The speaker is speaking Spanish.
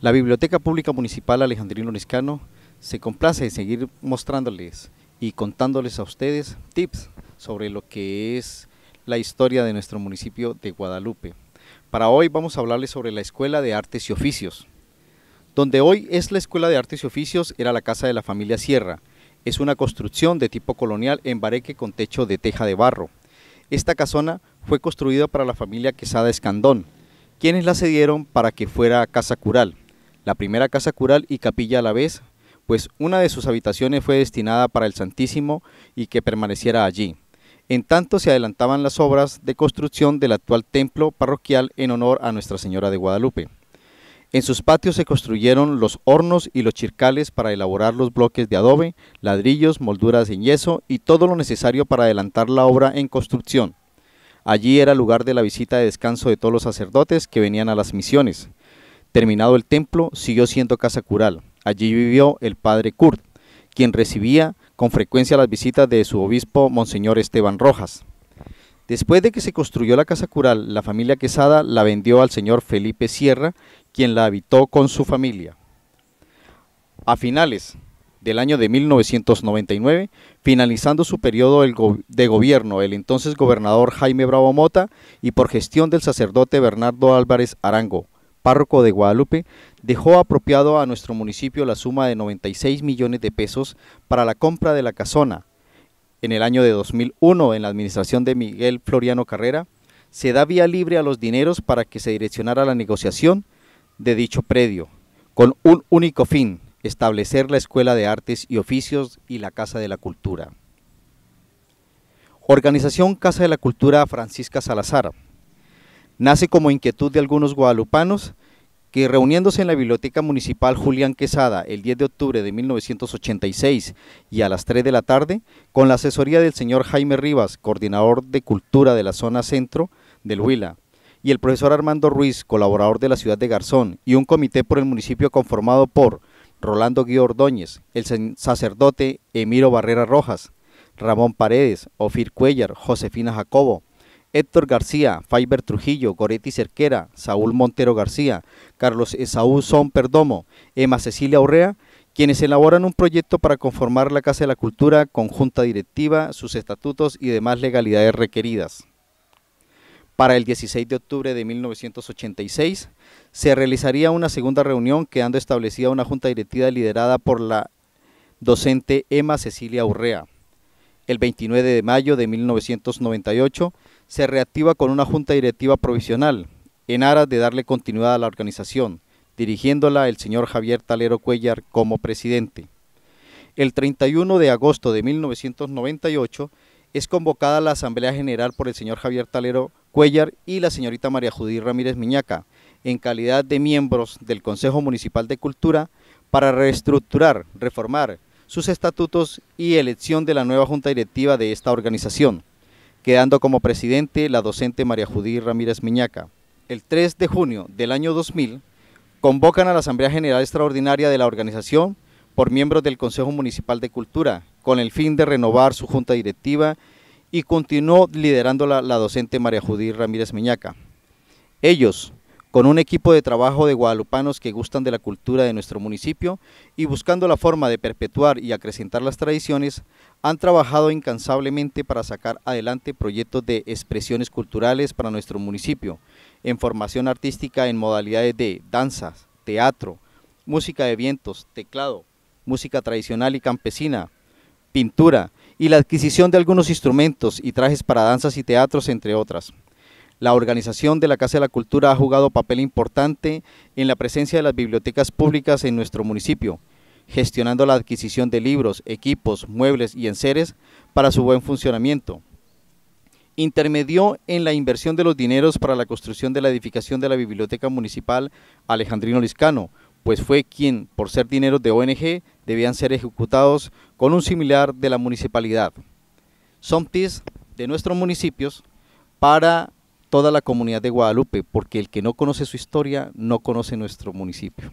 La Biblioteca Pública Municipal Alejandrino Liscano se complace de seguir mostrándoles y contándoles a ustedes tips sobre lo que es la historia de nuestro municipio de Guadalupe. Para hoy vamos a hablarles sobre la Escuela de Artes y Oficios. Donde hoy es la Escuela de Artes y Oficios era la casa de la familia Sierra. Es una construcción de tipo colonial en bareque con techo de teja de barro. Esta casona fue construida para la familia Quesada Escandón, quienes la cedieron para que fuera casa cural la primera casa cural y capilla a la vez, pues una de sus habitaciones fue destinada para el Santísimo y que permaneciera allí. En tanto se adelantaban las obras de construcción del actual templo parroquial en honor a Nuestra Señora de Guadalupe. En sus patios se construyeron los hornos y los chircales para elaborar los bloques de adobe, ladrillos, molduras en yeso y todo lo necesario para adelantar la obra en construcción. Allí era lugar de la visita de descanso de todos los sacerdotes que venían a las misiones. Terminado el templo, siguió siendo casa cural. Allí vivió el padre Kurt, quien recibía con frecuencia las visitas de su obispo, Monseñor Esteban Rojas. Después de que se construyó la casa cural, la familia Quesada la vendió al señor Felipe Sierra, quien la habitó con su familia. A finales del año de 1999, finalizando su periodo de gobierno, el entonces gobernador Jaime Bravo Mota y por gestión del sacerdote Bernardo Álvarez Arango, párroco de Guadalupe, dejó apropiado a nuestro municipio la suma de 96 millones de pesos para la compra de la casona. En el año de 2001, en la administración de Miguel Floriano Carrera, se da vía libre a los dineros para que se direccionara la negociación de dicho predio, con un único fin, establecer la Escuela de Artes y Oficios y la Casa de la Cultura. Organización Casa de la Cultura Francisca Salazar, nace como inquietud de algunos guadalupanos que reuniéndose en la Biblioteca Municipal Julián Quesada el 10 de octubre de 1986 y a las 3 de la tarde, con la asesoría del señor Jaime Rivas, coordinador de cultura de la zona centro del Huila, y el profesor Armando Ruiz, colaborador de la ciudad de Garzón, y un comité por el municipio conformado por Rolando Guido Ordóñez, el sacerdote Emiro Barrera Rojas, Ramón Paredes, Ofir Cuellar, Josefina Jacobo, Héctor García, Faiber Trujillo, Goretti Cerquera, Saúl Montero García, Carlos Esaú Son Perdomo, Emma Cecilia Urrea, quienes elaboran un proyecto para conformar la Casa de la Cultura con junta directiva, sus estatutos y demás legalidades requeridas. Para el 16 de octubre de 1986 se realizaría una segunda reunión quedando establecida una junta directiva liderada por la docente Emma Cecilia Urrea el 29 de mayo de 1998, se reactiva con una junta directiva provisional, en aras de darle continuidad a la organización, dirigiéndola el señor Javier Talero Cuellar como presidente. El 31 de agosto de 1998 es convocada la Asamblea General por el señor Javier Talero Cuellar y la señorita María Judí Ramírez Miñaca, en calidad de miembros del Consejo Municipal de Cultura, para reestructurar, reformar sus estatutos y elección de la nueva junta directiva de esta organización, quedando como presidente la docente María Judí Ramírez Miñaca. El 3 de junio del año 2000, convocan a la Asamblea General Extraordinaria de la organización por miembros del Consejo Municipal de Cultura, con el fin de renovar su junta directiva y continuó liderándola la docente María Judí Ramírez Miñaca. Ellos, con un equipo de trabajo de guadalupanos que gustan de la cultura de nuestro municipio y buscando la forma de perpetuar y acrecentar las tradiciones, han trabajado incansablemente para sacar adelante proyectos de expresiones culturales para nuestro municipio, en formación artística en modalidades de danzas, teatro, música de vientos, teclado, música tradicional y campesina, pintura y la adquisición de algunos instrumentos y trajes para danzas y teatros, entre otras. La organización de la Casa de la Cultura ha jugado papel importante en la presencia de las bibliotecas públicas en nuestro municipio, gestionando la adquisición de libros, equipos, muebles y enseres para su buen funcionamiento. Intermedió en la inversión de los dineros para la construcción de la edificación de la Biblioteca Municipal Alejandrino Liscano, pues fue quien, por ser dinero de ONG, debían ser ejecutados con un similar de la municipalidad. SOMTIS de nuestros municipios para toda la comunidad de Guadalupe, porque el que no conoce su historia no conoce nuestro municipio.